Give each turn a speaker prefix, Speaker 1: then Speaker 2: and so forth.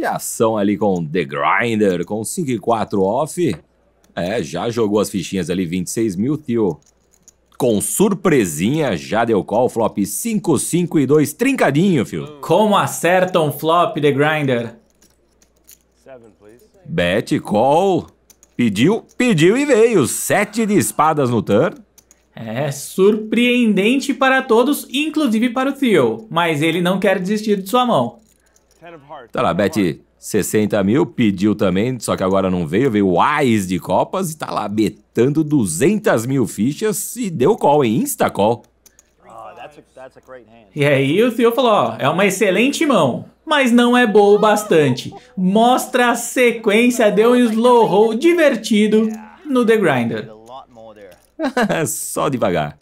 Speaker 1: E
Speaker 2: a ação ali com The Grinder, com 5 e 4 off. É, já jogou as fichinhas ali, 26 mil, tio. Com surpresinha, já deu call, flop 5, 5 e 2, trincadinho, fio. Como acerta um flop, The Grinder? Bet, call, pediu, pediu e veio. Sete de espadas no turn. É surpreendente
Speaker 3: para todos, inclusive para o Theo, mas ele não quer desistir de sua mão.
Speaker 2: Tá lá, bet 60 mil, pediu também, só que agora não veio, veio o AIS de Copas e tá lá betando 200 mil fichas e deu call em insta call. Ah, e aí o Theo falou, ó, é uma excelente mão, mas não é
Speaker 3: boa o bastante. Mostra a sequência de um slow roll divertido no The Grinder. Só devagar.